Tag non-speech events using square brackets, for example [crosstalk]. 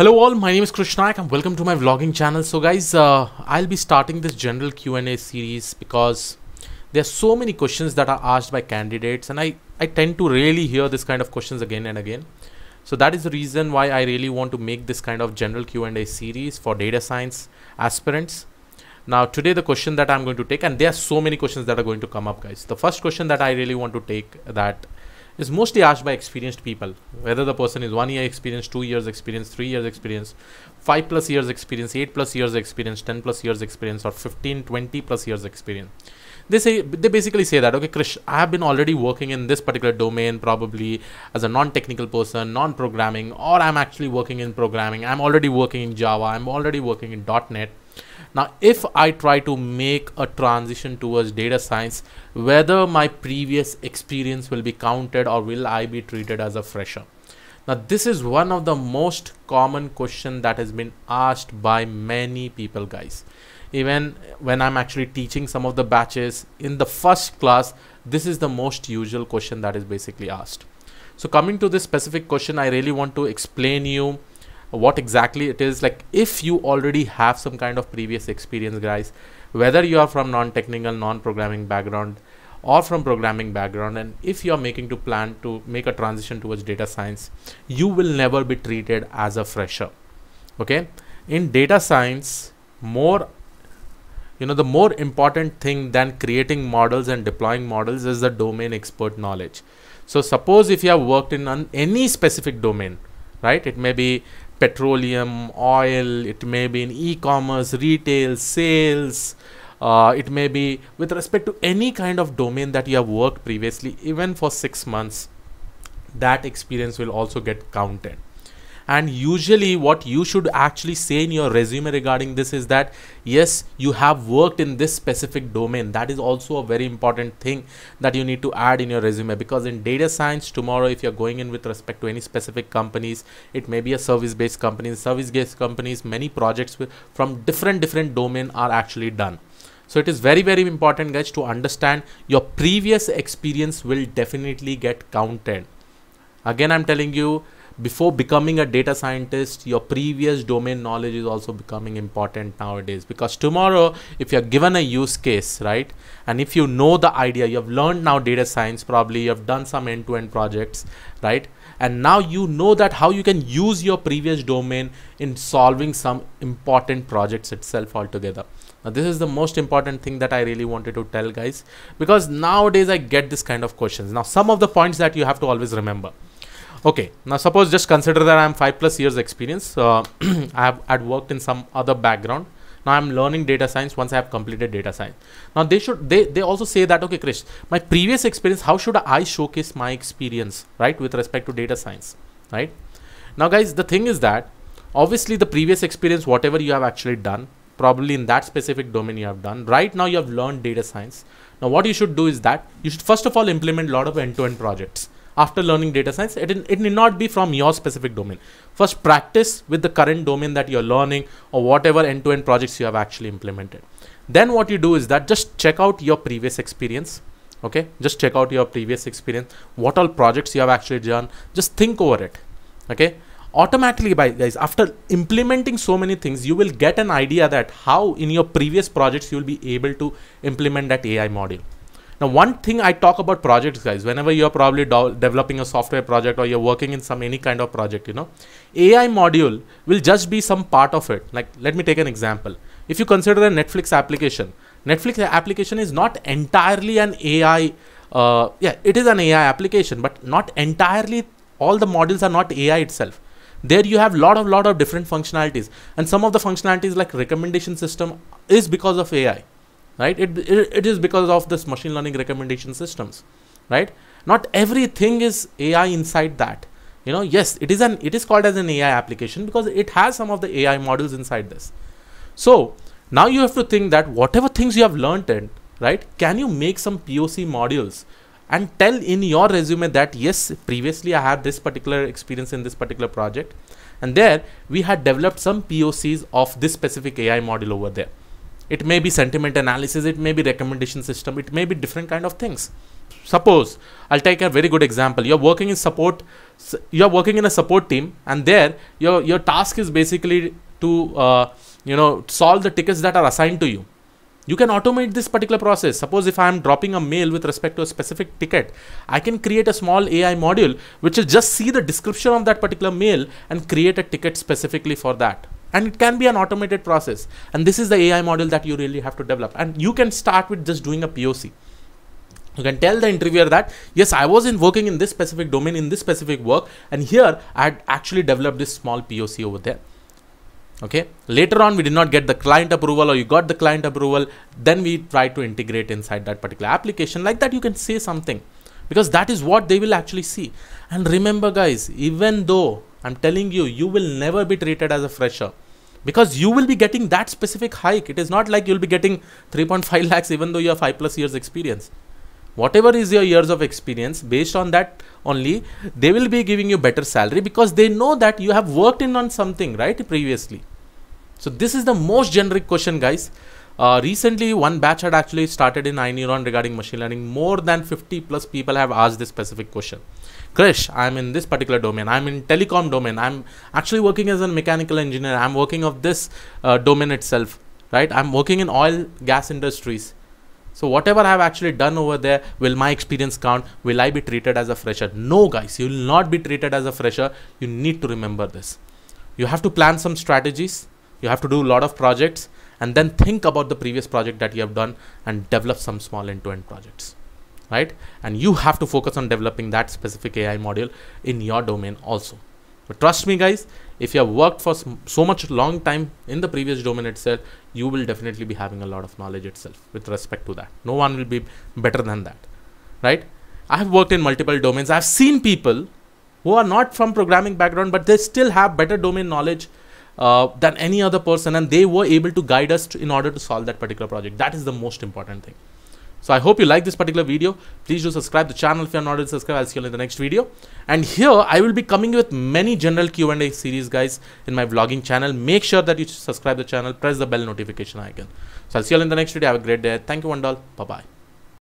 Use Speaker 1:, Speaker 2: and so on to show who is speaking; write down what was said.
Speaker 1: Hello all, my name is Krishnayak and welcome to my vlogging channel. So guys, uh, I'll be starting this general Q&A series because there are so many questions that are asked by candidates and I, I tend to really hear this kind of questions again and again. So that is the reason why I really want to make this kind of general Q&A series for data science aspirants. Now today the question that I'm going to take and there are so many questions that are going to come up guys. The first question that I really want to take that is mostly asked by experienced people whether the person is one year experience two years experience three years experience five plus years experience eight plus years experience 10 plus years experience or 15 20 plus years experience they say they basically say that okay krish i have been already working in this particular domain probably as a non-technical person non-programming or i'm actually working in programming i'm already working in java i'm already working in net now, if I try to make a transition towards data science, whether my previous experience will be counted or will I be treated as a fresher? Now, this is one of the most common question that has been asked by many people, guys. Even when I'm actually teaching some of the batches in the first class, this is the most usual question that is basically asked. So coming to this specific question, I really want to explain you what exactly it is like if you already have some kind of previous experience guys whether you are from non-technical non-programming background or from programming background and if you are making to plan to make a transition towards data science you will never be treated as a fresher okay in data science more you know the more important thing than creating models and deploying models is the domain expert knowledge so suppose if you have worked in any specific domain right it may be petroleum, oil, it may be in e-commerce, retail, sales, uh, it may be with respect to any kind of domain that you have worked previously, even for six months, that experience will also get counted and usually what you should actually say in your resume regarding this is that yes you have worked in this specific domain that is also a very important thing that you need to add in your resume because in data science tomorrow if you're going in with respect to any specific companies it may be a service based company service based companies many projects from different different domain are actually done so it is very, very important guys to understand your previous experience will definitely get counted. Again, I'm telling you, before becoming a data scientist your previous domain knowledge is also becoming important nowadays because tomorrow if you're given a use case right and if you know the idea you have learned now data science probably you have done some end-to-end projects right and now you know that how you can use your previous domain in solving some important projects itself altogether now this is the most important thing that i really wanted to tell guys because nowadays i get this kind of questions now some of the points that you have to always remember okay now suppose just consider that i'm five plus years experience uh, [clears throat] i have had worked in some other background now i'm learning data science once i have completed data science now they should they they also say that okay krish my previous experience how should i showcase my experience right with respect to data science right now guys the thing is that obviously the previous experience whatever you have actually done probably in that specific domain you have done right now you have learned data science now what you should do is that you should first of all implement a lot of end-to-end -end projects after learning data science. It, it need not be from your specific domain. First, practice with the current domain that you're learning or whatever end to end projects you have actually implemented. Then, what you do is that just check out your previous experience. Okay, just check out your previous experience, what all projects you have actually done. Just think over it. Okay, automatically by guys after implementing so many things you will get an idea that how in your previous projects you will be able to implement that ai module now, one thing I talk about projects, guys, whenever you're probably developing a software project or you're working in some any kind of project, you know, AI module will just be some part of it. Like, let me take an example. If you consider a Netflix application, Netflix application is not entirely an AI. Uh, yeah, it is an AI application, but not entirely. All the modules are not AI itself there you have lot of lot of different functionalities and some of the functionalities like recommendation system is because of ai right it, it, it is because of this machine learning recommendation systems right not everything is ai inside that you know yes it is an it is called as an ai application because it has some of the ai models inside this so now you have to think that whatever things you have learned in right can you make some poc modules and tell in your resume that yes previously i had this particular experience in this particular project and there we had developed some pocs of this specific ai model over there it may be sentiment analysis it may be recommendation system it may be different kind of things suppose i'll take a very good example you're working in support you're working in a support team and there your your task is basically to uh, you know solve the tickets that are assigned to you you can automate this particular process suppose if i am dropping a mail with respect to a specific ticket i can create a small ai module which will just see the description of that particular mail and create a ticket specifically for that and it can be an automated process and this is the ai model that you really have to develop and you can start with just doing a poc you can tell the interviewer that yes i was in working in this specific domain in this specific work and here i had actually developed this small poc over there okay later on we did not get the client approval or you got the client approval then we try to integrate inside that particular application like that you can say something because that is what they will actually see and remember guys even though I'm telling you, you will never be treated as a fresher because you will be getting that specific hike. It is not like you'll be getting 3.5 [laughs] lakhs even though you have 5 plus years experience. Whatever is your years of experience, based on that only, they will be giving you better salary because they know that you have worked in on something, right, previously. So this is the most generic question, guys. Uh, recently, one batch had actually started in iNeuron regarding machine learning. More than 50 plus people have asked this specific question. Krish, I'm in this particular domain. I'm in telecom domain. I'm actually working as a mechanical engineer. I'm working of this uh, domain itself, right? I'm working in oil, gas industries. So whatever I've actually done over there, will my experience count? Will I be treated as a fresher? No, guys, you will not be treated as a fresher. You need to remember this. You have to plan some strategies. You have to do a lot of projects and then think about the previous project that you have done and develop some small end-to-end projects right and you have to focus on developing that specific ai module in your domain also but trust me guys if you have worked for so much long time in the previous domain itself you will definitely be having a lot of knowledge itself with respect to that no one will be better than that right i have worked in multiple domains i've seen people who are not from programming background but they still have better domain knowledge uh, than any other person and they were able to guide us to, in order to solve that particular project that is the most important thing so i hope you like this particular video please do subscribe the channel if you're not already subscribed i'll see you in the next video and here i will be coming with many general q&a series guys in my vlogging channel make sure that you subscribe the channel press the bell notification icon so i'll see you in the next video have a great day thank you one dollar. bye bye